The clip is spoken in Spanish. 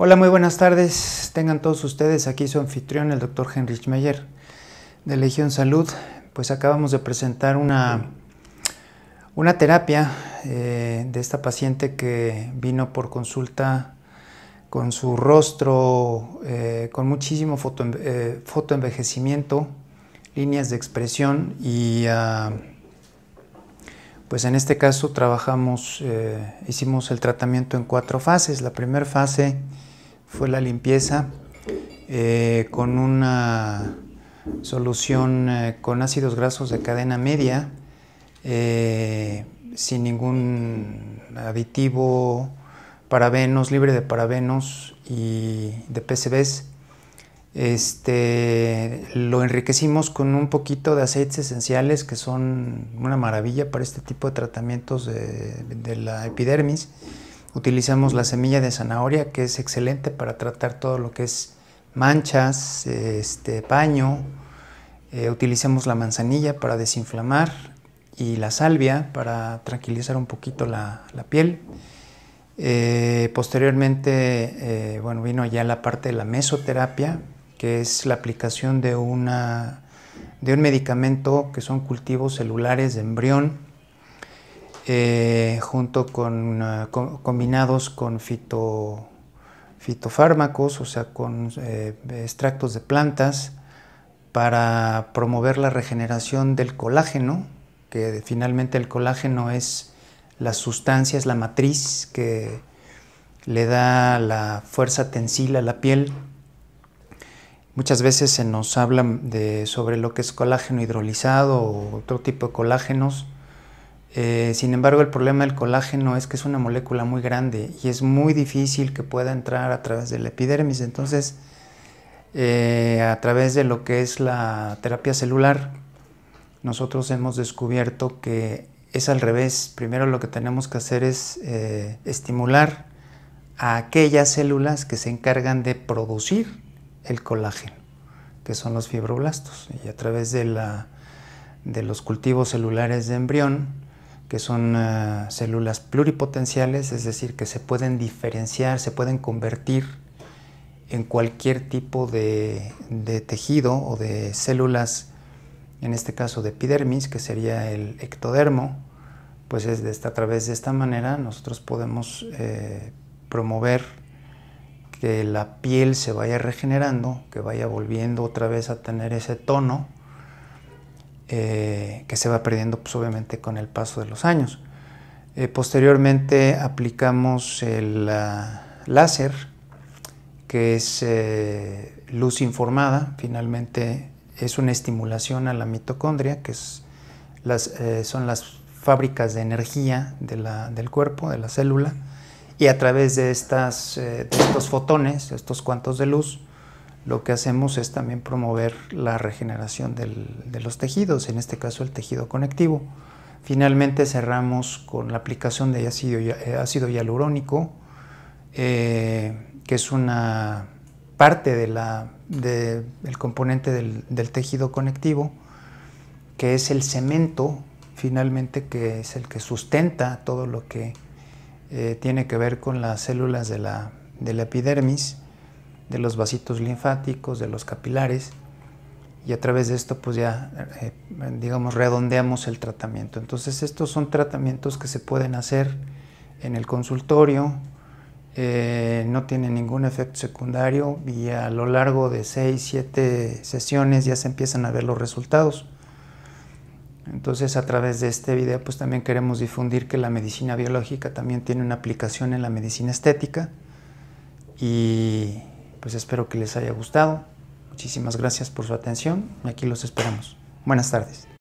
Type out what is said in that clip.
Hola, muy buenas tardes. Tengan todos ustedes aquí su anfitrión, el doctor Henrich Meyer de Legión Salud. Pues acabamos de presentar una, una terapia eh, de esta paciente que vino por consulta con su rostro, eh, con muchísimo foto, eh, fotoenvejecimiento, líneas de expresión y ah, pues en este caso trabajamos, hicimos el tratamiento en cuatro fases. La primera fase fue la limpieza eh, con una solución eh, con ácidos grasos de cadena media, eh, sin ningún aditivo, parabenos, libre de parabenos y de PCBs. Este, lo enriquecimos con un poquito de aceites esenciales que son una maravilla para este tipo de tratamientos de la epidermis. Utilizamos la semilla de zanahoria que es excelente para tratar todo lo que es manchas, este, paño. Eh, utilizamos la manzanilla para desinflamar y la salvia para tranquilizar un poquito la, piel. Eh, posteriormente, eh, bueno, vino ya la parte de la mesoterapia, que es la aplicación de, de un medicamento que son cultivos celulares de embrión eh, junto con, ah, combinados con fitofármacos, o sea, con eh, extractos de plantas para promover la regeneración del colágeno, que finalmente el colágeno es la sustancia, es la matriz que le da la fuerza tensil a la piel. Muchas veces se nos habla de, sobre lo que es colágeno hidrolizado o otro tipo de colágenos eh, sin embargo, el problema del colágeno es que es una molécula muy grande y es muy difícil que pueda entrar a través de la epidermis. Entonces, eh, a través de lo que es la terapia celular, nosotros hemos descubierto que es al revés. Primero lo que tenemos que hacer es eh, estimular a aquellas células que se encargan de producir el colágeno, que son los fibroblastos. Y a través de los cultivos celulares de embrión, que son eh, células pluripotenciales, es decir, que se pueden diferenciar, se pueden convertir en cualquier tipo de, tejido o de células, en este caso de epidermis, que sería el ectodermo, pues es esta, a través de esta manera nosotros podemos eh, promover que la piel se vaya regenerando, que vaya volviendo otra vez a tener ese tono eh, que se va perdiendo pues, obviamente con el paso de los años. Eh, posteriormente aplicamos el ah, láser, que es eh, luz informada, finalmente es una estimulación a la mitocondria, que son las fábricas de energía del cuerpo, de la célula, y a través de, de estos fotones, estos cuantos de luz, lo que hacemos es también promover la regeneración de los tejidos, en este caso el tejido conectivo. Finalmente cerramos con la aplicación de ácido, eh, hialurónico, eh, que es una parte del componente del, tejido conectivo, que es el cemento, finalmente, que es el que sustenta todo lo que eh, tiene que ver con las células de la epidermis de los vasitos linfáticos, de los capilares, y a través de esto pues ya, eh, digamos, redondeamos el tratamiento. Entonces estos son tratamientos que se pueden hacer en el consultorio, eh, no tienen ningún efecto secundario y a lo largo de 6, 7 sesiones ya se empiezan a ver los resultados. Entonces a través de este video pues también queremos difundir que la medicina biológica también tiene una aplicación en la medicina estética y pues espero que les haya gustado. Muchísimas gracias por su atención. y Aquí los esperamos. Buenas tardes.